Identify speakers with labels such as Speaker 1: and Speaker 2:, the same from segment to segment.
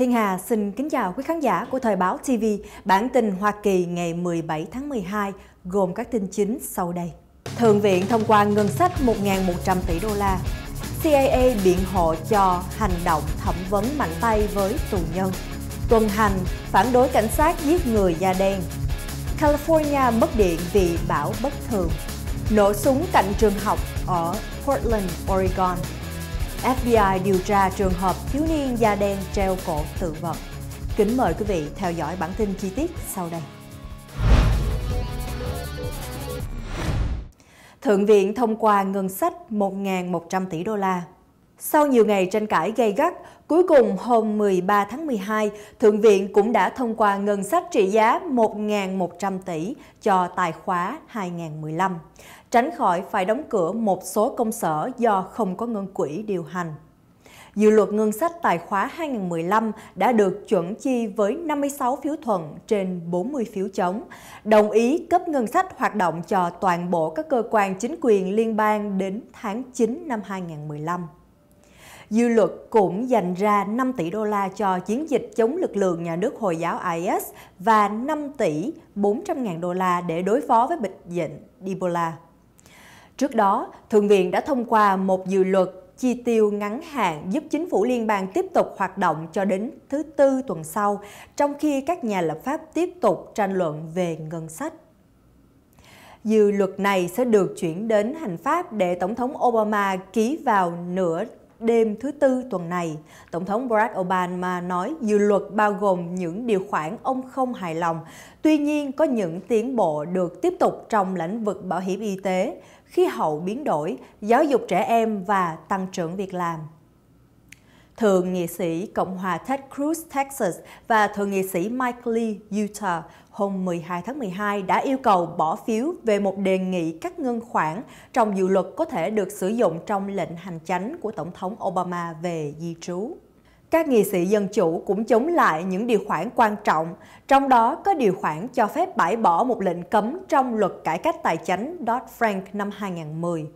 Speaker 1: Thiên Hà xin kính chào quý khán giả của Thời báo TV, bản tin Hoa Kỳ ngày 17 tháng 12 gồm các tin chính sau đây. Thượng viện thông qua ngân sách 1.100 tỷ đô la. CIA biện hộ cho hành động thẩm vấn mạnh tay với tù nhân. Tuần hành phản đối cảnh sát giết người da đen. California mất điện vì bão bất thường. Nổ súng cạnh trường học ở Portland, Oregon. FBI điều tra trường hợp thiếu niên da đen treo cổ tự vật. Kính mời quý vị theo dõi bản tin chi tiết sau đây. Thượng viện thông qua ngân sách 1.100 tỷ đô la. Sau nhiều ngày tranh cãi gây gắt, cuối cùng hôm 13 tháng 12, Thượng viện cũng đã thông qua ngân sách trị giá 1.100 tỷ cho tài khóa 2015 tránh khỏi phải đóng cửa một số công sở do không có ngân quỹ điều hành. Dự luật ngân sách tài khóa 2015 đã được chuẩn chi với 56 phiếu thuận trên 40 phiếu chống, đồng ý cấp ngân sách hoạt động cho toàn bộ các cơ quan chính quyền liên bang đến tháng 9 năm 2015. Dư luật cũng dành ra 5 tỷ đô la cho chiến dịch chống lực lượng nhà nước Hồi giáo IS và 5 tỷ 400 ngàn đô la để đối phó với bệnh dịch Ebola. Trước đó, Thượng viện đã thông qua một dự luật chi tiêu ngắn hạn giúp chính phủ liên bang tiếp tục hoạt động cho đến thứ Tư tuần sau, trong khi các nhà lập pháp tiếp tục tranh luận về ngân sách. Dự luật này sẽ được chuyển đến hành pháp để Tổng thống Obama ký vào nửa đêm thứ Tư tuần này. Tổng thống Barack Obama nói dự luật bao gồm những điều khoản ông không hài lòng. Tuy nhiên, có những tiến bộ được tiếp tục trong lĩnh vực bảo hiểm y tế khí hậu biến đổi, giáo dục trẻ em và tăng trưởng việc làm. Thượng nghị sĩ Cộng hòa Ted Cruz, Texas và Thượng nghị sĩ Mike Lee, Utah hôm 12 tháng 12 đã yêu cầu bỏ phiếu về một đề nghị cắt ngân khoản trong dự luật có thể được sử dụng trong lệnh hành chánh của Tổng thống Obama về di trú. Các nghị sĩ Dân Chủ cũng chống lại những điều khoản quan trọng, trong đó có điều khoản cho phép bãi bỏ một lệnh cấm trong luật cải cách tài chính Dodd-Frank năm 2010.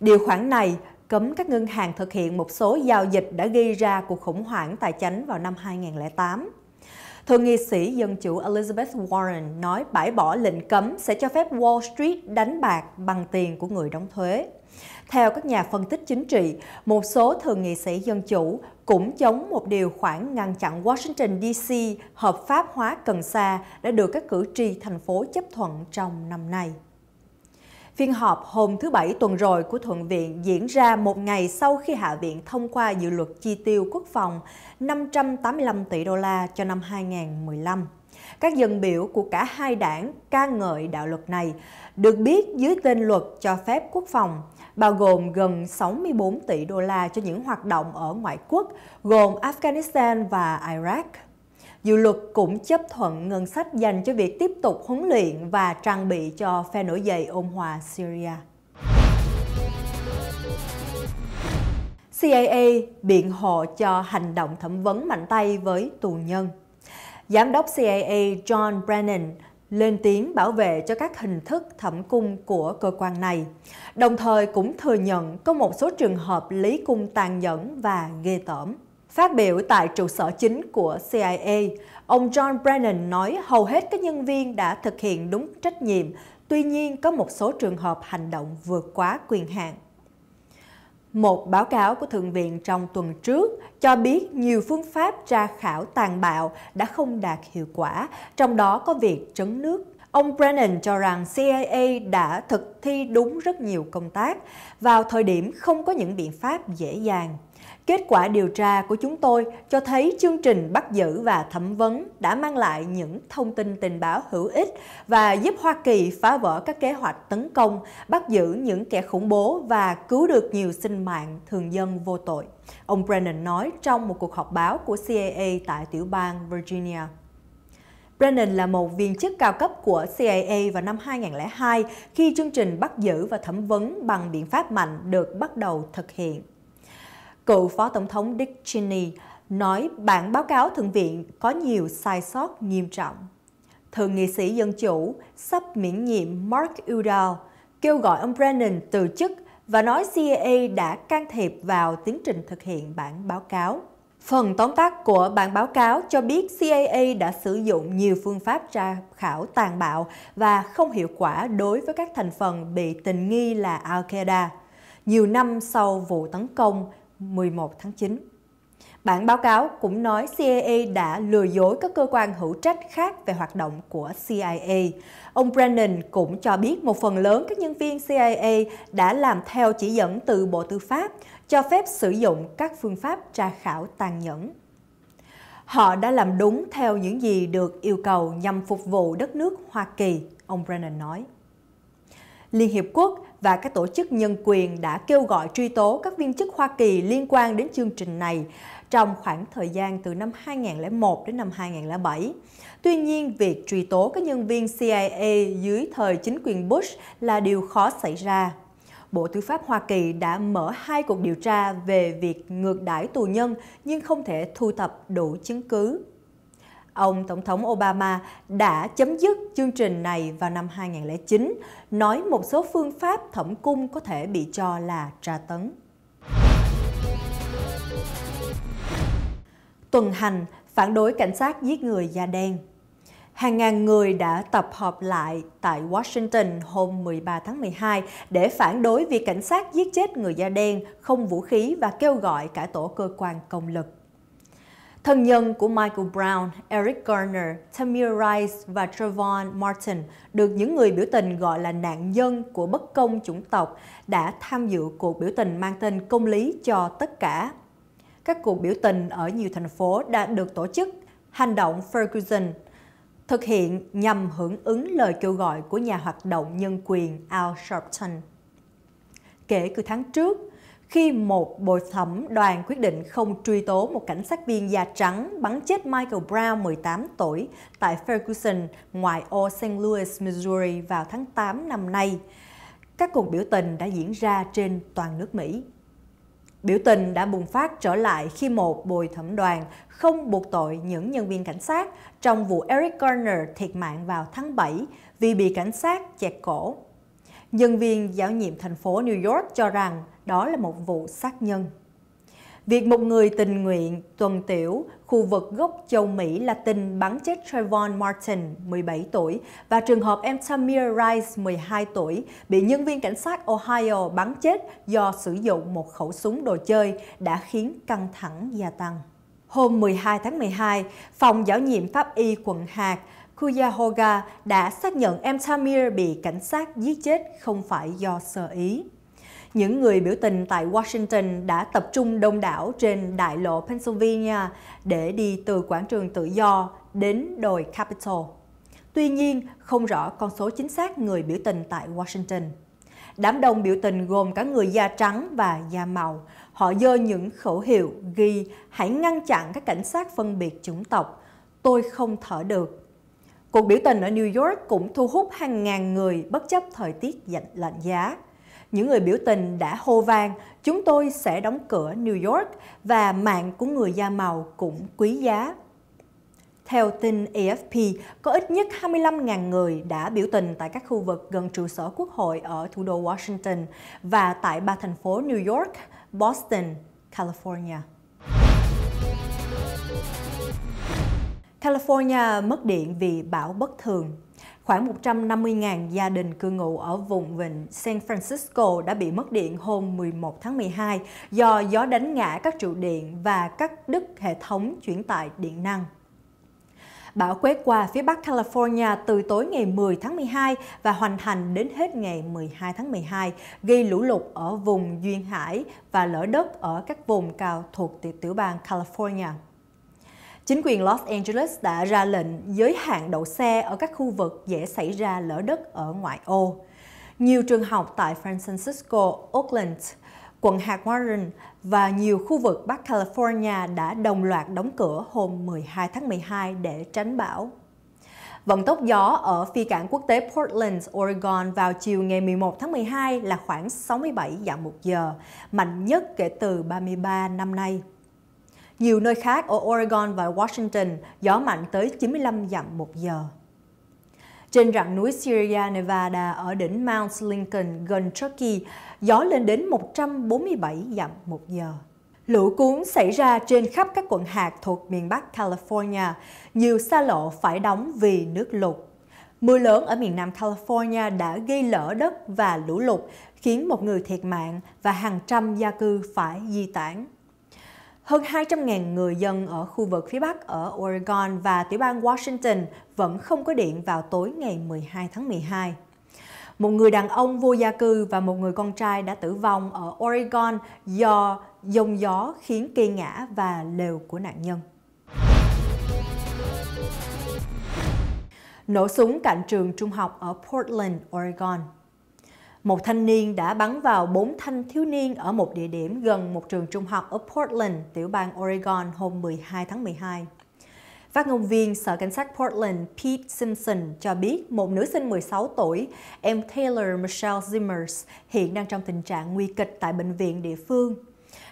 Speaker 1: Điều khoản này cấm các ngân hàng thực hiện một số giao dịch đã gây ra cuộc khủng hoảng tài chính vào năm 2008. Thượng nghị sĩ Dân Chủ Elizabeth Warren nói bãi bỏ lệnh cấm sẽ cho phép Wall Street đánh bạc bằng tiền của người đóng thuế. Theo các nhà phân tích chính trị, một số thượng nghị sĩ Dân Chủ cũng chống một điều khoản ngăn chặn Washington DC hợp pháp hóa cần sa đã được các cử tri thành phố chấp thuận trong năm nay. Phiên họp hôm thứ Bảy tuần rồi của Thượng viện diễn ra một ngày sau khi Hạ viện thông qua dự luật chi tiêu quốc phòng 585 tỷ đô la cho năm 2015. Các dân biểu của cả hai đảng ca ngợi đạo luật này được biết dưới tên luật cho phép quốc phòng bao gồm gần 64 tỷ đô la cho những hoạt động ở ngoại quốc, gồm Afghanistan và Iraq. Dự luật cũng chấp thuận ngân sách dành cho việc tiếp tục huấn luyện và trang bị cho phe nổi dậy ôn hòa Syria. CIA biện hộ cho hành động thẩm vấn mạnh tay với tù nhân. Giám đốc CIA John Brennan lên tiếng bảo vệ cho các hình thức thẩm cung của cơ quan này, đồng thời cũng thừa nhận có một số trường hợp lý cung tàn nhẫn và ghê tởm. Phát biểu tại trụ sở chính của CIA, ông John Brennan nói hầu hết các nhân viên đã thực hiện đúng trách nhiệm, tuy nhiên có một số trường hợp hành động vượt quá quyền hạn. Một báo cáo của Thượng viện trong tuần trước cho biết nhiều phương pháp tra khảo tàn bạo đã không đạt hiệu quả, trong đó có việc trấn nước Ông Brennan cho rằng CIA đã thực thi đúng rất nhiều công tác vào thời điểm không có những biện pháp dễ dàng. Kết quả điều tra của chúng tôi cho thấy chương trình bắt giữ và thẩm vấn đã mang lại những thông tin tình báo hữu ích và giúp Hoa Kỳ phá vỡ các kế hoạch tấn công, bắt giữ những kẻ khủng bố và cứu được nhiều sinh mạng thường dân vô tội. Ông Brennan nói trong một cuộc họp báo của CIA tại tiểu bang Virginia. Brennan là một viên chức cao cấp của CIA vào năm 2002 khi chương trình bắt giữ và thẩm vấn bằng biện pháp mạnh được bắt đầu thực hiện. Cựu Phó Tổng thống Dick Cheney nói bản báo cáo Thượng viện có nhiều sai sót nghiêm trọng. Thượng nghị sĩ Dân Chủ sắp miễn nhiệm Mark Udall kêu gọi ông Brennan từ chức và nói CIA đã can thiệp vào tiến trình thực hiện bản báo cáo. Phần tóm tắt của bản báo cáo cho biết CAA đã sử dụng nhiều phương pháp tra khảo tàn bạo và không hiệu quả đối với các thành phần bị tình nghi là Al-Qaeda, nhiều năm sau vụ tấn công 11 tháng 9. Bản báo cáo cũng nói CIA đã lừa dối các cơ quan hữu trách khác về hoạt động của CIA. Ông Brennan cũng cho biết một phần lớn các nhân viên CIA đã làm theo chỉ dẫn từ Bộ Tư pháp cho phép sử dụng các phương pháp tra khảo tàn nhẫn. Họ đã làm đúng theo những gì được yêu cầu nhằm phục vụ đất nước Hoa Kỳ, ông Brennan nói. Liên Hiệp Quốc và các tổ chức nhân quyền đã kêu gọi truy tố các viên chức Hoa Kỳ liên quan đến chương trình này trong khoảng thời gian từ năm 2001 đến năm 2007. Tuy nhiên, việc truy tố các nhân viên CIA dưới thời chính quyền Bush là điều khó xảy ra. Bộ Tư pháp Hoa Kỳ đã mở hai cuộc điều tra về việc ngược đãi tù nhân nhưng không thể thu thập đủ chứng cứ. Ông Tổng thống Obama đã chấm dứt chương trình này vào năm 2009, nói một số phương pháp thẩm cung có thể bị cho là tra tấn. Tuần hành phản đối cảnh sát giết người da đen Hàng ngàn người đã tập hợp lại tại Washington hôm 13 tháng 12 để phản đối việc cảnh sát giết chết người da đen, không vũ khí và kêu gọi cả tổ cơ quan công lực. Thân nhân của Michael Brown, Eric Garner, Tamir Rice và Trayvon Martin được những người biểu tình gọi là nạn nhân của bất công chủng tộc đã tham dự cuộc biểu tình mang tên công lý cho tất cả. Các cuộc biểu tình ở nhiều thành phố đã được tổ chức. Hành động Ferguson thực hiện nhằm hưởng ứng lời kêu gọi của nhà hoạt động nhân quyền Al Sharpton. Kể từ tháng trước, khi một bồi thẩm đoàn quyết định không truy tố một cảnh sát viên da trắng bắn chết Michael Brown 18 tuổi tại Ferguson, ngoại ô St. Louis, Missouri vào tháng 8 năm nay. Các cuộc biểu tình đã diễn ra trên toàn nước Mỹ. Biểu tình đã bùng phát trở lại khi một bồi thẩm đoàn không buộc tội những nhân viên cảnh sát trong vụ Eric Garner thiệt mạng vào tháng 7 vì bị cảnh sát chẹt cổ. Nhân viên giáo nhiệm thành phố New York cho rằng đó là một vụ sát nhân. Việc một người tình nguyện tuần tiểu khu vực gốc châu Mỹ Latin bắn chết Trayvon Martin, 17 tuổi, và trường hợp em Tamir Rice, 12 tuổi, bị nhân viên cảnh sát Ohio bắn chết do sử dụng một khẩu súng đồ chơi đã khiến căng thẳng gia tăng. Hôm 12 tháng 12, Phòng giáo nhiệm pháp y quận Hạt Cuyahoga đã xác nhận em Tamir bị cảnh sát giết chết không phải do sơ ý những người biểu tình tại Washington đã tập trung đông đảo trên đại lộ Pennsylvania để đi từ quảng trường tự do đến đồi Capitol. Tuy nhiên, không rõ con số chính xác người biểu tình tại Washington. Đám đông biểu tình gồm cả người da trắng và da màu. Họ dơ những khẩu hiệu ghi hãy ngăn chặn các cảnh sát phân biệt chủng tộc. Tôi không thở được, Cuộc biểu tình ở New York cũng thu hút hàng ngàn người bất chấp thời tiết lạnh giá. Những người biểu tình đã hô vang, chúng tôi sẽ đóng cửa New York và mạng của người da màu cũng quý giá. Theo tin AFP, có ít nhất 25.000 người đã biểu tình tại các khu vực gần trụ sở quốc hội ở thủ đô Washington và tại ba thành phố New York, Boston, California. California mất điện vì bão bất thường Khoảng 150.000 gia đình cư ngụ ở vùng vịnh San Francisco đã bị mất điện hôm 11 tháng 12 do gió đánh ngã các trụ điện và cắt đứt hệ thống chuyển tải điện năng. Bão quét qua phía Bắc California từ tối ngày 10 tháng 12 và hoàn thành đến hết ngày 12 tháng 12, gây lũ lụt ở vùng Duyên Hải và lở đất ở các vùng cao thuộc tiểu bang California. Chính quyền Los Angeles đã ra lệnh giới hạn đậu xe ở các khu vực dễ xảy ra lỡ đất ở ngoại ô. Nhiều trường học tại San Francisco, Oakland, quận hạt Warren và nhiều khu vực Bắc California đã đồng loạt đóng cửa hôm 12 tháng 12 để tránh bão. Vận tốc gió ở phi cảng quốc tế Portland, Oregon vào chiều ngày 11 tháng 12 là khoảng 67 dặm một giờ, mạnh nhất kể từ 33 năm nay. Nhiều nơi khác ở Oregon và Washington, gió mạnh tới 95 dặm một giờ. Trên rặng núi Sierra Nevada ở đỉnh Mount Lincoln gần Truckee gió lên đến 147 dặm một giờ. Lũ cuốn xảy ra trên khắp các quận hạt thuộc miền Bắc California, nhiều xa lộ phải đóng vì nước lụt. Mưa lớn ở miền Nam California đã gây lở đất và lũ lụt, khiến một người thiệt mạng và hàng trăm gia cư phải di tản hơn 200.000 người dân ở khu vực phía Bắc ở Oregon và tiểu bang Washington vẫn không có điện vào tối ngày 12 tháng 12. Một người đàn ông vô gia cư và một người con trai đã tử vong ở Oregon do dông gió khiến cây ngã và lều của nạn nhân. Nổ súng cạnh trường trung học ở Portland, Oregon một thanh niên đã bắn vào bốn thanh thiếu niên ở một địa điểm gần một trường trung học ở Portland, tiểu bang Oregon hôm 12 tháng 12. Phát ngôn viên Sở Cảnh sát Portland Pete Simpson cho biết một nữ sinh 16 tuổi, em Taylor Michelle Zimmers, hiện đang trong tình trạng nguy kịch tại bệnh viện địa phương.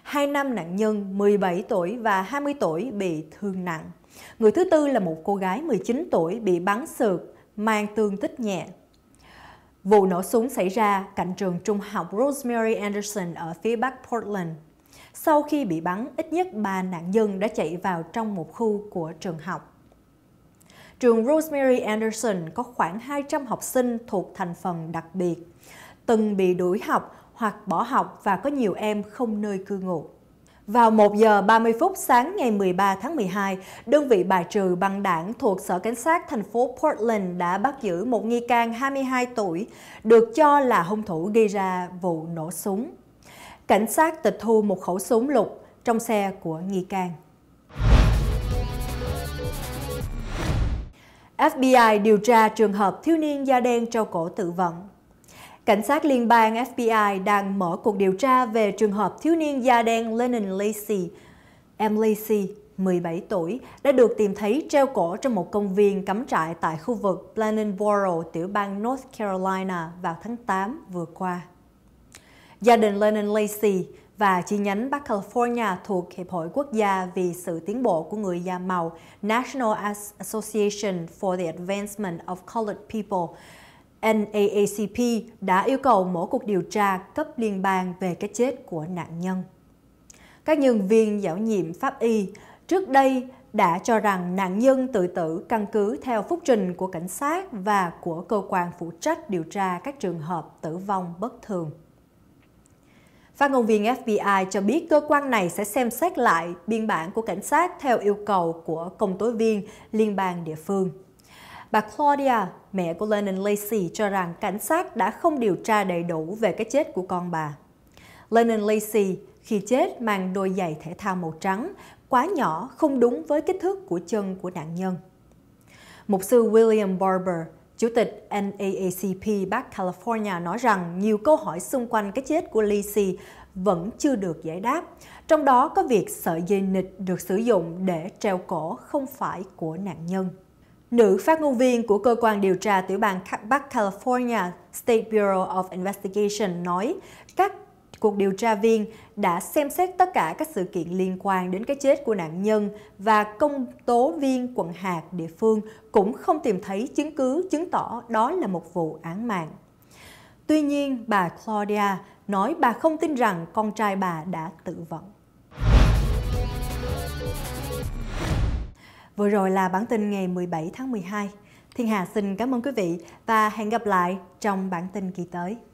Speaker 1: Hai nam nạn nhân 17 tuổi và 20 tuổi bị thương nặng. Người thứ tư là một cô gái 19 tuổi bị bắn sượt, mang tương tích nhẹ. Vụ nổ súng xảy ra cạnh trường trung học Rosemary Anderson ở phía bắc Portland. Sau khi bị bắn, ít nhất 3 nạn nhân đã chạy vào trong một khu của trường học. Trường Rosemary Anderson có khoảng 200 học sinh thuộc thành phần đặc biệt, từng bị đuổi học hoặc bỏ học và có nhiều em không nơi cư ngụ. Vào 1 giờ 30 phút sáng ngày 13 tháng 12, đơn vị bài trừ băng đảng thuộc Sở Cảnh sát thành phố Portland đã bắt giữ một nghi can 22 tuổi, được cho là hung thủ gây ra vụ nổ súng. Cảnh sát tịch thu một khẩu súng lục trong xe của nghi can. FBI điều tra trường hợp thiếu niên da đen treo cổ tự vận Cảnh sát liên bang FBI đang mở cuộc điều tra về trường hợp thiếu niên da đen Lennon Lacey. Em Lacey, 17 tuổi, đã được tìm thấy treo cổ trong một công viên cắm trại tại khu vực Planinboro, tiểu bang North Carolina vào tháng 8 vừa qua. Gia đình Lennon Lacey và chi nhánh Bắc California thuộc Hiệp hội Quốc gia vì sự tiến bộ của người da màu National Association for the Advancement of Colored People NAACP đã yêu cầu mở cuộc điều tra cấp liên bang về cái chết của nạn nhân. Các nhân viên giáo nhiệm pháp y trước đây đã cho rằng nạn nhân tự tử căn cứ theo phúc trình của cảnh sát và của cơ quan phụ trách điều tra các trường hợp tử vong bất thường. Phát ngôn viên FBI cho biết cơ quan này sẽ xem xét lại biên bản của cảnh sát theo yêu cầu của công tố viên liên bang địa phương. Bà Claudia, mẹ của Lennon Lacey cho rằng cảnh sát đã không điều tra đầy đủ về cái chết của con bà. Lennon Lacey khi chết mang đôi giày thể thao màu trắng, quá nhỏ không đúng với kích thước của chân của nạn nhân. Mục sư William Barber, Chủ tịch NAACP Bắc California nói rằng nhiều câu hỏi xung quanh cái chết của Lacey vẫn chưa được giải đáp, trong đó có việc sợi dây nịt được sử dụng để treo cổ không phải của nạn nhân. Nữ phát ngôn viên của cơ quan điều tra tiểu bang Bắc California State Bureau of Investigation nói các cuộc điều tra viên đã xem xét tất cả các sự kiện liên quan đến cái chết của nạn nhân và công tố viên quận hạt địa phương cũng không tìm thấy chứng cứ chứng tỏ đó là một vụ án mạng. Tuy nhiên, bà Claudia nói bà không tin rằng con trai bà đã tự vẫn. Vừa rồi là bản tin ngày 17 tháng 12. Thiên Hà xin cảm ơn quý vị và hẹn gặp lại trong bản tin kỳ tới.